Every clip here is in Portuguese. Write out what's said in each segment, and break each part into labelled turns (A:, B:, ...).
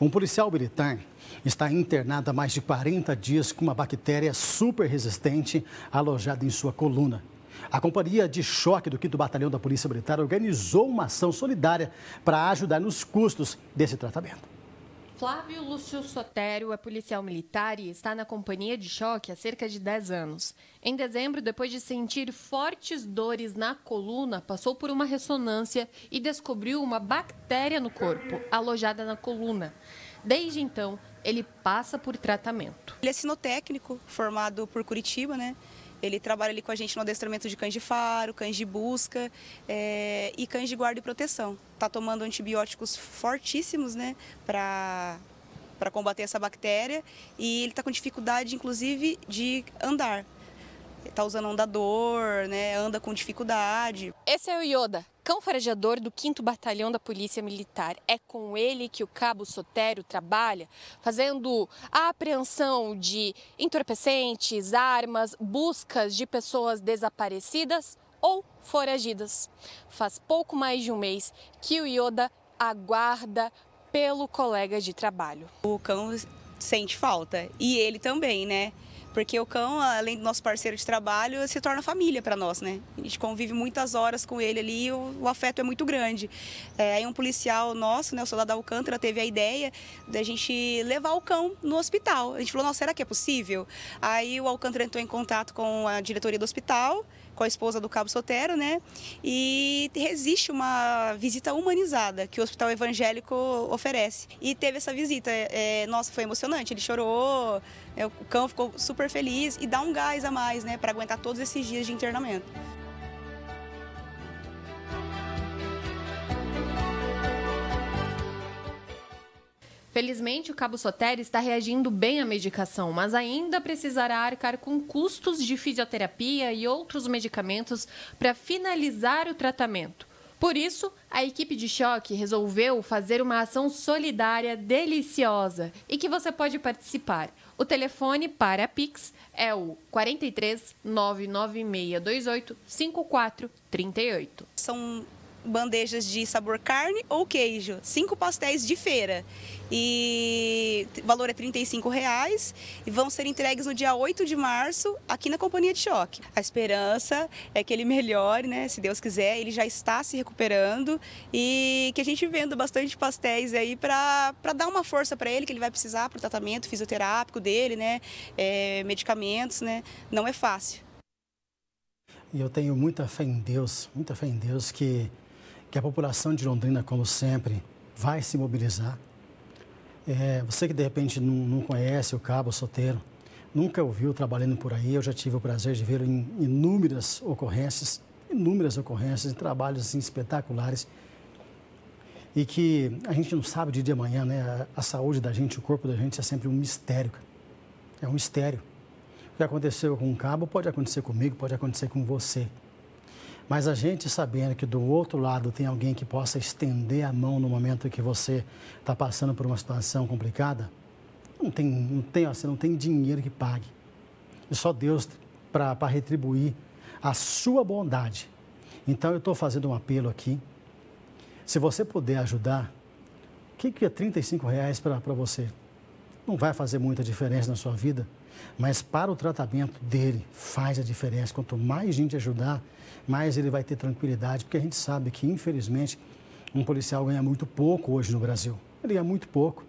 A: Um policial militar está internado há mais de 40 dias com uma bactéria super resistente alojada em sua coluna. A Companhia de Choque do 5 Batalhão da Polícia Militar organizou uma ação solidária para ajudar nos custos desse tratamento.
B: Flávio Lúcio Sotério é policial militar e está na companhia de choque há cerca de 10 anos. Em dezembro, depois de sentir fortes dores na coluna, passou por uma ressonância e descobriu uma bactéria no corpo, alojada na
C: coluna. Desde então, ele passa por tratamento. Ele é sinotécnico, formado por Curitiba, né? Ele trabalha ali com a gente no adestramento de cães de faro, cães de busca é, e cães de guarda e proteção. Está tomando antibióticos fortíssimos né, para para combater essa bactéria e ele está com dificuldade, inclusive, de andar. Está usando andador, né? Anda com dificuldade.
B: Esse é o Yoda, Cão Farejador do 5 Batalhão da Polícia Militar. É com ele que o cabo Sotero trabalha, fazendo a apreensão de entorpecentes, armas, buscas de pessoas desaparecidas ou foragidas. Faz pouco mais de um mês que o Ioda aguarda pelo
C: colega de trabalho. O cão sente falta e ele também, né? Porque o cão, além do nosso parceiro de trabalho, se torna família para nós, né? A gente convive muitas horas com ele ali e o, o afeto é muito grande. É, aí um policial nosso, né, o soldado Alcântara, teve a ideia da gente levar o cão no hospital. A gente falou, nossa, será que é possível? Aí o Alcântara entrou em contato com a diretoria do hospital com a esposa do Cabo Sotero, né? E existe uma visita humanizada que o Hospital Evangélico oferece. E teve essa visita. É, nossa, foi emocionante. Ele chorou, é, o cão ficou super feliz e dá um gás a mais, né? Para aguentar todos esses dias de internamento.
B: Felizmente, o Cabo Sotero está reagindo bem à medicação, mas ainda precisará arcar com custos de fisioterapia e outros medicamentos para finalizar o tratamento. Por isso, a equipe de choque resolveu fazer uma ação solidária deliciosa e que você pode participar. O telefone para a Pix
C: é o 43 99628 5438. São bandejas de sabor carne ou queijo, cinco pastéis de feira. E o valor é R$ reais e vão ser entregues no dia 8 de março aqui na Companhia de Choque. A esperança é que ele melhore, né? Se Deus quiser, ele já está se recuperando e que a gente venda bastante pastéis aí para dar uma força para ele, que ele vai precisar para o tratamento fisioterápico dele, né? É, medicamentos, né? Não é fácil.
A: E eu tenho muita fé em Deus, muita fé em Deus que que a população de Londrina, como sempre, vai se mobilizar. É, você que de repente não, não, conhece o Cabo Soteiro, nunca ouviu trabalhando por aí, eu já tive o prazer de ver em inúmeras ocorrências, inúmeras ocorrências e trabalhos assim, espetaculares. E que a gente não sabe de dia amanhã, né? A, a saúde da gente, o corpo da gente é sempre um mistério. É um mistério. O que aconteceu com o cabo pode acontecer comigo, pode acontecer com você. Mas a gente sabendo que do outro lado tem alguém que possa estender a mão no momento que você está passando por uma situação complicada, não tem, não tem, você não tem dinheiro que pague. E só Deus para retribuir a sua bondade. Então eu estou fazendo um apelo aqui. Se você puder ajudar, o que, que é 35 reais para você? Não vai fazer muita diferença na sua vida. Mas para o tratamento dele faz a diferença. Quanto mais gente ajudar, mais ele vai ter tranquilidade, porque a gente sabe que, infelizmente, um policial ganha muito pouco hoje no Brasil. Ele ganha muito pouco.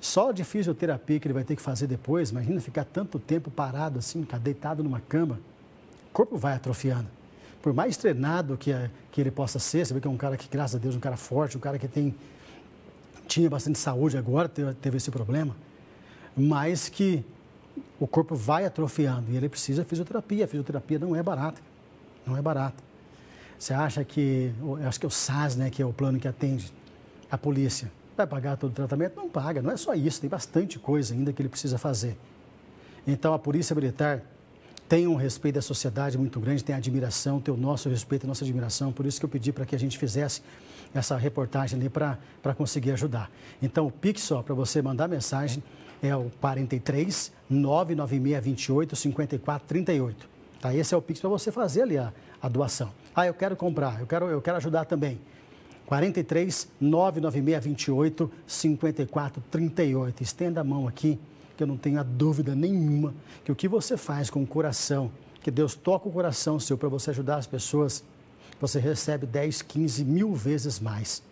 A: Só de fisioterapia que ele vai ter que fazer depois, imagina ficar tanto tempo parado assim, deitado numa cama, o corpo vai atrofiando. Por mais treinado que, eh, que ele possa ser, você vê que é um cara que, graças a Deus, um cara forte, um cara que tem, tinha bastante saúde agora, teve, teve esse problema, mas que o corpo vai atrofiando e ele precisa de fisioterapia. A fisioterapia não é barata, não é barata. Você acha que, eu acho que é o SAS, né, que é o plano que atende a polícia, vai pagar todo o tratamento? Não paga, não é só isso, tem bastante coisa ainda que ele precisa fazer. Então, a Polícia Militar tem um respeito da sociedade muito grande, tem admiração, tem o nosso respeito, a nossa admiração. Por isso que eu pedi para que a gente fizesse essa reportagem ali para conseguir ajudar. Então, o Pix, só para você mandar mensagem, é o 43 996 28 54 38. Tá? Esse é o Pix para você fazer ali a, a doação. Ah, eu quero comprar, eu quero, eu quero ajudar também. 43 996 28 54 38. Estenda a mão aqui que eu não tenha dúvida nenhuma que o que você faz com o coração, que Deus toca o coração seu para você ajudar as pessoas, você recebe 10, 15 mil vezes mais.